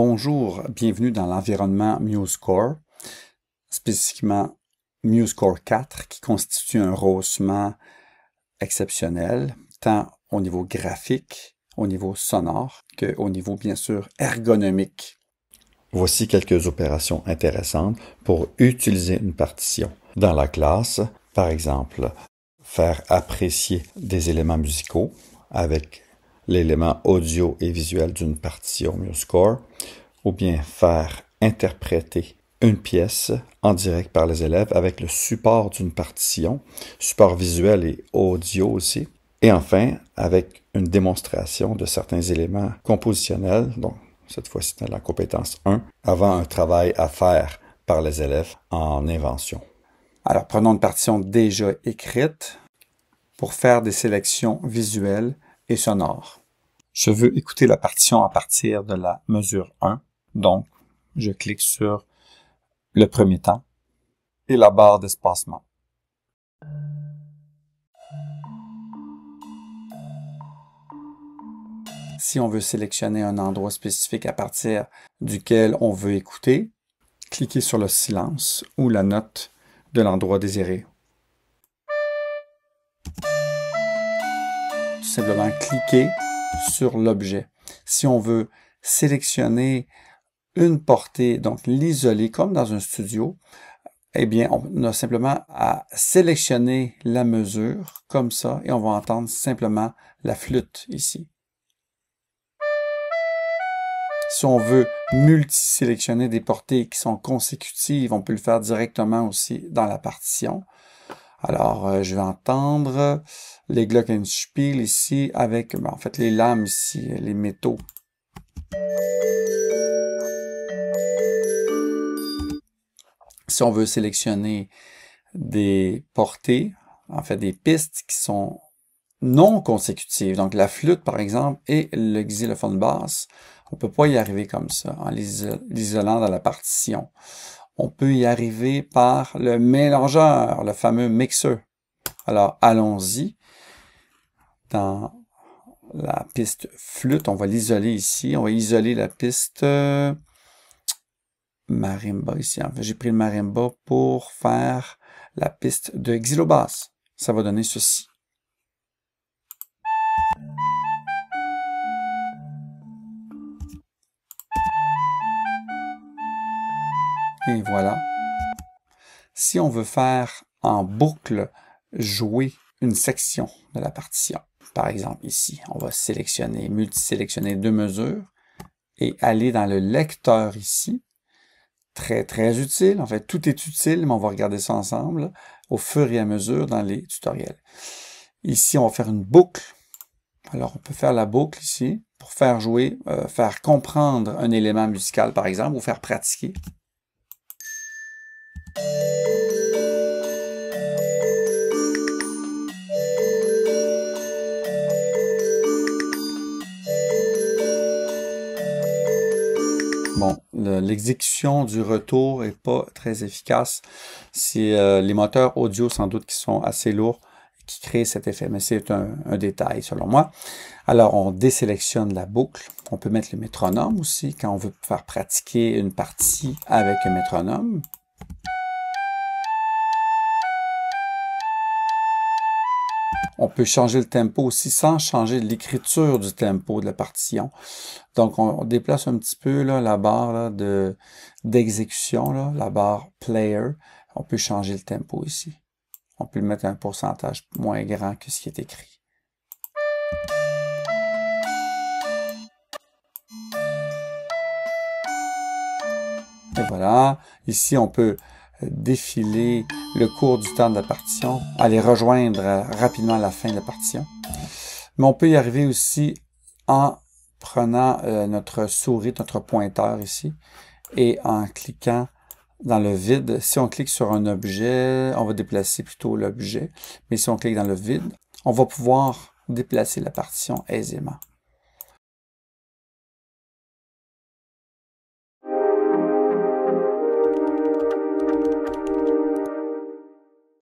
Bonjour, bienvenue dans l'environnement MuseCore, spécifiquement MuseCore 4 qui constitue un rossement exceptionnel, tant au niveau graphique, au niveau sonore, qu'au niveau bien sûr ergonomique. Voici quelques opérations intéressantes pour utiliser une partition. Dans la classe, par exemple, faire apprécier des éléments musicaux avec l'élément audio et visuel d'une partition MuseScore, ou bien faire interpréter une pièce en direct par les élèves avec le support d'une partition, support visuel et audio aussi, et enfin avec une démonstration de certains éléments compositionnels, donc cette fois-ci la compétence 1, avant un travail à faire par les élèves en invention. Alors prenons une partition déjà écrite pour faire des sélections visuelles et sonores. Je veux écouter la partition à partir de la mesure 1, donc je clique sur le premier temps et la barre d'espacement. Si on veut sélectionner un endroit spécifique à partir duquel on veut écouter, cliquez sur le silence ou la note de l'endroit désiré. Tout simplement cliquez sur l'objet. Si on veut sélectionner une portée, donc l'isoler comme dans un studio, eh bien, on a simplement à sélectionner la mesure comme ça et on va entendre simplement la flûte ici. Si on veut multisélectionner des portées qui sont consécutives, on peut le faire directement aussi dans la partition. Alors, euh, je vais entendre euh, les Glockenspiel ici avec, ben, en fait, les lames ici, les métaux. Si on veut sélectionner des portées, en fait, des pistes qui sont non consécutives, donc la flûte, par exemple, et le xylophone basse, on ne peut pas y arriver comme ça, en l'isolant dans la partition. On peut y arriver par le mélangeur, le fameux mixeur. Alors, allons-y. Dans la piste flûte, on va l'isoler ici. On va isoler la piste euh, marimba ici. En fait, j'ai pris le marimba pour faire la piste de xylobasse. Ça va donner ceci. Et voilà. Si on veut faire en boucle jouer une section de la partition, par exemple ici, on va sélectionner, multisélectionner deux mesures et aller dans le lecteur ici. Très, très utile. En fait, tout est utile, mais on va regarder ça ensemble au fur et à mesure dans les tutoriels. Ici, on va faire une boucle. Alors, on peut faire la boucle ici pour faire jouer, euh, faire comprendre un élément musical, par exemple, ou faire pratiquer. bon, l'exécution du retour n'est pas très efficace. C'est euh, les moteurs audio sans doute qui sont assez lourds qui créent cet effet, mais c'est un, un, détail selon moi. Alors, on désélectionne la boucle. On peut mettre le métronome aussi quand on veut faire pratiquer une partie avec un métronome. On peut changer le tempo aussi sans changer l'écriture du tempo de la partition. Donc, on, déplace un petit peu la barre de d'exécution, la barre player. On peut changer le tempo ici. On peut le mettre un pourcentage moins grand que ce qui est écrit. Et voilà. Ici, on peut défiler le cours du temps de la partition, aller rejoindre euh, rapidement la fin de la partition. Mais on peut y arriver aussi en prenant euh, notre souris, notre pointeur ici, et en cliquant dans le vide. Si on clique sur un objet, on va déplacer plutôt l'objet. Mais si on clique dans le vide, on va pouvoir déplacer la partition aisément.